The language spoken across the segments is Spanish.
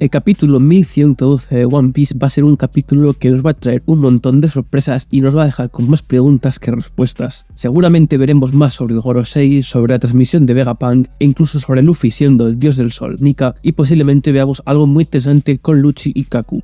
El capítulo 1112 de One Piece va a ser un capítulo que nos va a traer un montón de sorpresas y nos va a dejar con más preguntas que respuestas. Seguramente veremos más sobre Gorosei, sobre la transmisión de Vegapunk e incluso sobre Luffy siendo el dios del sol, Nika, y posiblemente veamos algo muy interesante con Luchi y Kaku.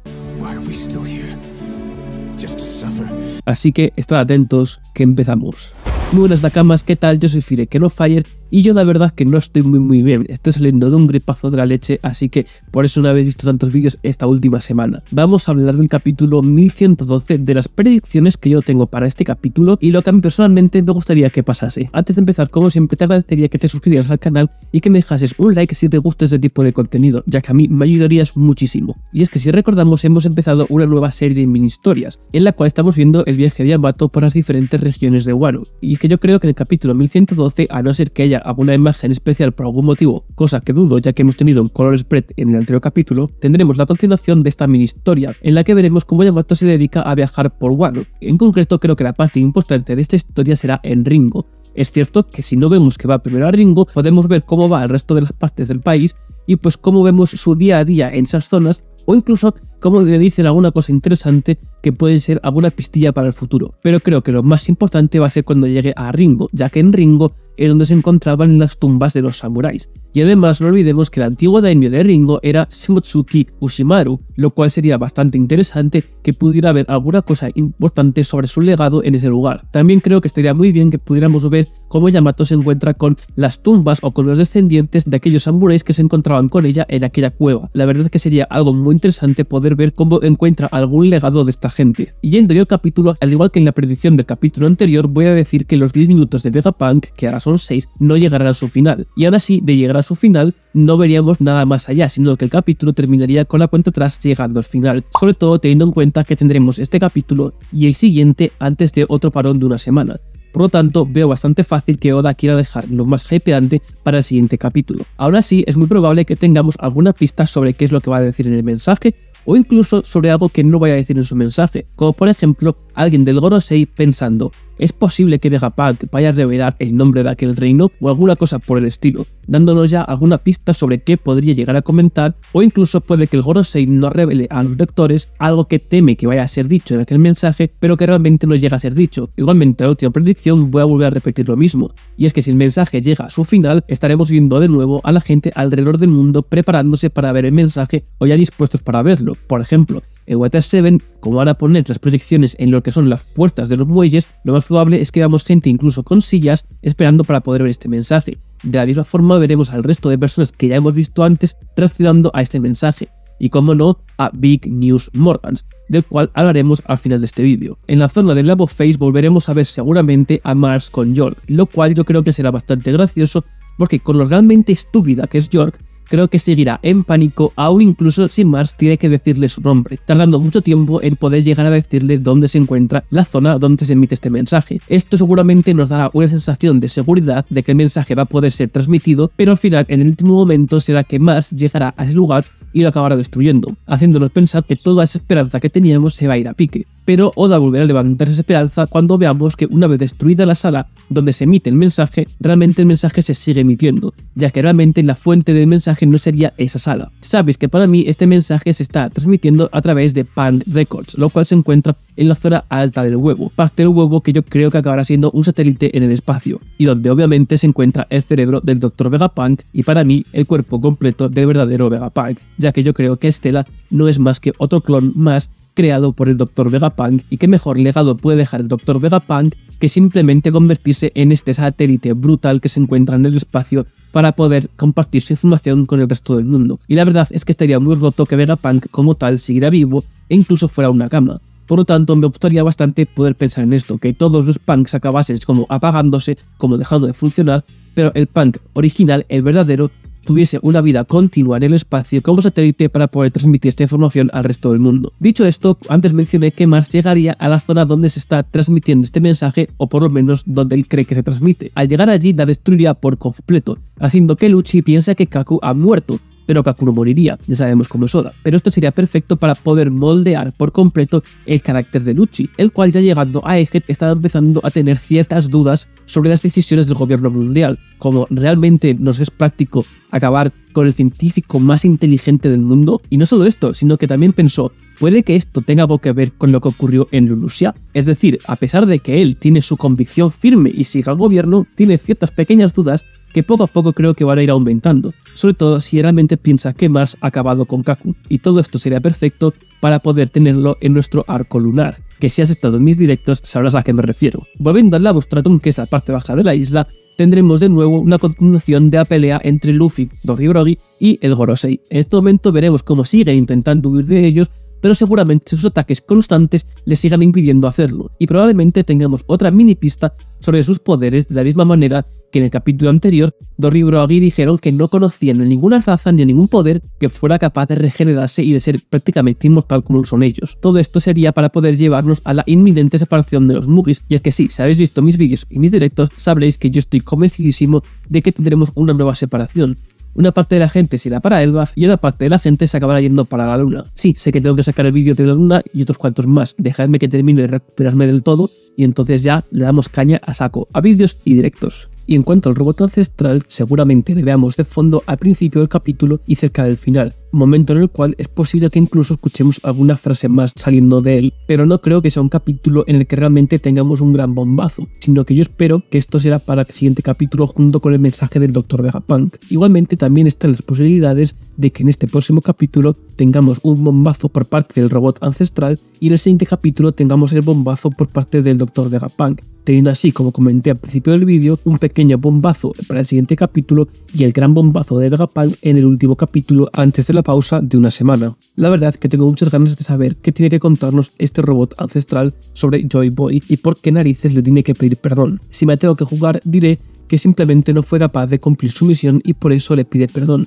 Así que estad atentos, que empezamos. Muy buenas Nakamas, ¿qué tal? Yo soy Fire, que no Fire, y yo la verdad que no estoy muy muy bien, estoy saliendo de un gripazo de la leche, así que por eso no habéis visto tantos vídeos esta última semana. Vamos a hablar del capítulo 1112, de las predicciones que yo tengo para este capítulo y lo que a mí personalmente me gustaría que pasase. Antes de empezar, como siempre, te agradecería que te suscribieras al canal y que me dejases un like si te gusta este tipo de contenido, ya que a mí me ayudarías muchísimo. Y es que si recordamos, hemos empezado una nueva serie de mini historias, en la cual estamos viendo el viaje de Yamato por las diferentes regiones de Wano. Y es que yo creo que en el capítulo 1112, a no ser que haya alguna en especial por algún motivo, cosa que dudo ya que hemos tenido un color spread en el anterior capítulo, tendremos la continuación de esta mini historia, en la que veremos cómo Yamato se dedica a viajar por Wano. En concreto creo que la parte importante de esta historia será en Ringo. Es cierto que si no vemos que va primero a Ringo, podemos ver cómo va el resto de las partes del país y pues cómo vemos su día a día en esas zonas o incluso cómo le dicen alguna cosa interesante que puede ser alguna pistilla para el futuro. Pero creo que lo más importante va a ser cuando llegue a Ringo, ya que en Ringo es donde se encontraban las tumbas de los samuráis. Y además no olvidemos que el antiguo daimyo de Ringo era Shimotsuki Ushimaru, lo cual sería bastante interesante que pudiera haber alguna cosa importante sobre su legado en ese lugar. También creo que estaría muy bien que pudiéramos ver cómo Yamato se encuentra con las tumbas o con los descendientes de aquellos samuráis que se encontraban con ella en aquella cueva. La verdad es que sería algo muy interesante poder ver cómo encuentra algún legado de esta gente. Y en el capítulo, al igual que en la predicción del capítulo anterior, voy a decir que los 10 minutos de Vegapunk, que hará son 6 no llegarán a su final. Y aún así, de llegar a su final, no veríamos nada más allá, sino que el capítulo terminaría con la cuenta atrás llegando al final, sobre todo teniendo en cuenta que tendremos este capítulo y el siguiente antes de otro parón de una semana. Por lo tanto, veo bastante fácil que Oda quiera dejar lo más hypeante para el siguiente capítulo. Aún así, es muy probable que tengamos alguna pista sobre qué es lo que va a decir en el mensaje o incluso sobre algo que no vaya a decir en su mensaje, como por ejemplo alguien del Gorosei pensando es posible que Vegapunk vaya a revelar el nombre de aquel reino o alguna cosa por el estilo, dándonos ya alguna pista sobre qué podría llegar a comentar, o incluso puede que el Gorosei no revele a los lectores algo que teme que vaya a ser dicho en aquel mensaje, pero que realmente no llega a ser dicho. Igualmente, la última predicción voy a volver a repetir lo mismo, y es que si el mensaje llega a su final, estaremos viendo de nuevo a la gente alrededor del mundo preparándose para ver el mensaje o ya dispuestos para verlo. Por ejemplo, en Water 7, como van a poner las proyecciones en lo que son las puertas de los bueyes, lo más probable es que veamos gente incluso con sillas esperando para poder ver este mensaje. De la misma forma veremos al resto de personas que ya hemos visto antes reaccionando a este mensaje y como no a Big News Morgans, del cual hablaremos al final de este vídeo. En la zona del Labo Face volveremos a ver seguramente a Mars con York, lo cual yo creo que será bastante gracioso porque con lo realmente estúpida que es York, creo que seguirá en pánico, aún incluso si Mars tiene que decirle su nombre, tardando mucho tiempo en poder llegar a decirle dónde se encuentra la zona donde se emite este mensaje. Esto seguramente nos dará una sensación de seguridad de que el mensaje va a poder ser transmitido, pero al final, en el último momento, será que Mars llegará a ese lugar y lo acabará destruyendo, haciéndonos pensar que toda esa esperanza que teníamos se va a ir a pique pero Oda volverá a levantar esperanza cuando veamos que una vez destruida la sala donde se emite el mensaje, realmente el mensaje se sigue emitiendo, ya que realmente la fuente del mensaje no sería esa sala. Sabéis que para mí este mensaje se está transmitiendo a través de Pan Records, lo cual se encuentra en la zona alta del huevo, parte del huevo que yo creo que acabará siendo un satélite en el espacio, y donde obviamente se encuentra el cerebro del Dr. Vegapunk y para mí el cuerpo completo del verdadero Vegapunk, ya que yo creo que Estela no es más que otro clon más creado por el Dr. Vegapunk y qué mejor legado puede dejar el Dr. Vegapunk que simplemente convertirse en este satélite brutal que se encuentra en el espacio para poder compartir su información con el resto del mundo. Y la verdad es que estaría muy roto que Vegapunk como tal siguiera vivo e incluso fuera una cama. Por lo tanto, me gustaría bastante poder pensar en esto, que todos los punks acabasen como apagándose, como dejando de funcionar, pero el punk original, el verdadero, tuviese una vida continua en el espacio como satélite para poder transmitir esta información al resto del mundo. Dicho esto, antes mencioné que Mars llegaría a la zona donde se está transmitiendo este mensaje o por lo menos donde él cree que se transmite. Al llegar allí la destruiría por completo, haciendo que Luchi piense que Kaku ha muerto, pero Kaku no moriría, ya sabemos cómo es Oda, pero esto sería perfecto para poder moldear por completo el carácter de Luchi, el cual ya llegando a Eget estaba empezando a tener ciertas dudas sobre las decisiones del gobierno mundial, como realmente nos es práctico acabar con el científico más inteligente del mundo. Y no solo esto, sino que también pensó, puede que esto tenga algo que ver con lo que ocurrió en Lulusia. Es decir, a pesar de que él tiene su convicción firme y siga al gobierno, tiene ciertas pequeñas dudas que poco a poco creo que van a ir aumentando, sobre todo si realmente piensa que Mars ha acabado con Kaku. Y todo esto sería perfecto para poder tenerlo en nuestro arco lunar. Que si has estado en mis directos sabrás a qué me refiero. Volviendo al Labustratum, que es la parte baja de la isla, tendremos de nuevo una continuación de la pelea entre Luffy, Brogy y el Gorosei. En este momento veremos cómo sigue intentando huir de ellos, pero seguramente sus ataques constantes le sigan impidiendo hacerlo, y probablemente tengamos otra mini pista sobre sus poderes de la misma manera que en el capítulo anterior, Dory y dijeron que no conocían a ninguna raza ni ningún poder que fuera capaz de regenerarse y de ser prácticamente inmortal como son ellos. Todo esto sería para poder llevarnos a la inminente separación de los Mugis, y es que sí, si habéis visto mis vídeos y mis directos, sabréis que yo estoy convencidísimo de que tendremos una nueva separación. Una parte de la gente se irá para Elbaf y otra parte de la gente se acabará yendo para la luna. Sí, sé que tengo que sacar el vídeo de la luna y otros cuantos más. Dejadme que termine de recuperarme del todo y entonces ya le damos caña a saco, a vídeos y directos. Y en cuanto al robot ancestral, seguramente le veamos de fondo al principio del capítulo y cerca del final, momento en el cual es posible que incluso escuchemos alguna frase más saliendo de él, pero no creo que sea un capítulo en el que realmente tengamos un gran bombazo, sino que yo espero que esto será para el siguiente capítulo junto con el mensaje del Dr. Vegapunk. Igualmente también están las posibilidades de que en este próximo capítulo tengamos un bombazo por parte del robot ancestral y en el siguiente capítulo tengamos el bombazo por parte del Dr. Vegapunk teniendo así, como comenté al principio del vídeo, un pequeño bombazo para el siguiente capítulo y el gran bombazo de Vegapunk en el último capítulo antes de la pausa de una semana. La verdad que tengo muchas ganas de saber qué tiene que contarnos este robot ancestral sobre Joy Boy y por qué narices le tiene que pedir perdón. Si me tengo que jugar, diré que simplemente no fue capaz de cumplir su misión y por eso le pide perdón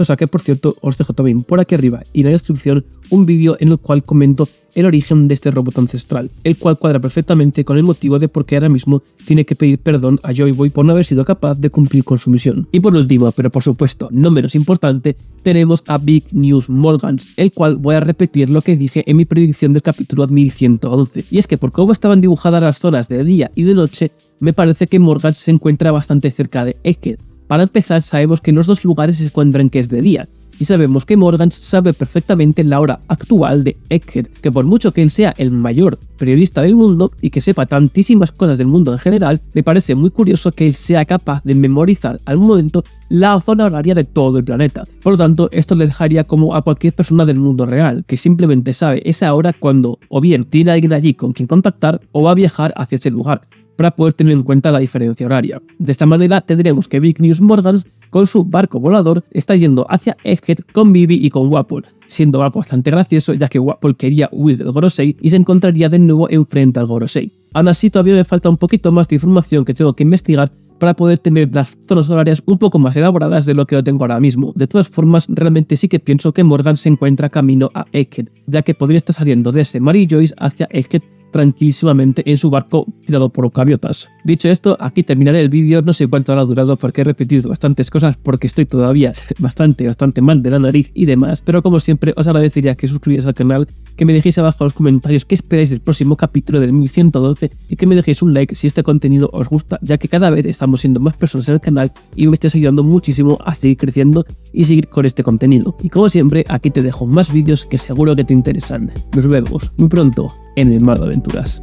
cosa que por cierto os dejo también por aquí arriba y en la descripción un vídeo en el cual comento el origen de este robot ancestral, el cual cuadra perfectamente con el motivo de por qué ahora mismo tiene que pedir perdón a Joy Boy por no haber sido capaz de cumplir con su misión. Y por último, pero por supuesto no menos importante, tenemos a Big News Morgans, el cual voy a repetir lo que dije en mi predicción del capítulo 1111, y es que por cómo estaban dibujadas las zonas de día y de noche, me parece que Morgans se encuentra bastante cerca de que para empezar, sabemos que en los dos lugares se encuentran que es de día, y sabemos que Morgans sabe perfectamente la hora actual de Egghead, que por mucho que él sea el mayor periodista del mundo y que sepa tantísimas cosas del mundo en general, me parece muy curioso que él sea capaz de memorizar algún momento la zona horaria de todo el planeta. Por lo tanto, esto le dejaría como a cualquier persona del mundo real, que simplemente sabe esa hora cuando o bien tiene alguien allí con quien contactar o va a viajar hacia ese lugar para poder tener en cuenta la diferencia horaria. De esta manera tendremos que Big News Morgans con su barco volador está yendo hacia Egghead con Bibi y con Wapol, siendo algo bastante gracioso ya que Wapol quería huir del Gorosei y se encontraría de nuevo enfrente al Gorosei. Aún así todavía me falta un poquito más de información que tengo que investigar para poder tener las zonas horarias un poco más elaboradas de lo que lo tengo ahora mismo. De todas formas, realmente sí que pienso que Morgan se encuentra camino a Egghead, ya que podría estar saliendo desde Mary Joyce hacia Egghead tranquilísimamente en su barco tirado por gaviotas. Dicho esto, aquí terminaré el vídeo, no sé cuánto habrá durado porque he repetido bastantes cosas porque estoy todavía bastante, bastante mal de la nariz y demás, pero como siempre os agradecería que suscribáis al canal, que me dejéis abajo en los comentarios qué esperáis del próximo capítulo del 1112 y que me dejéis un like si este contenido os gusta, ya que cada vez estamos siendo más personas en el canal y me estás ayudando muchísimo a seguir creciendo y seguir con este contenido. Y como siempre, aquí te dejo más vídeos que seguro que te interesan. Nos vemos muy pronto en el mar de aventuras.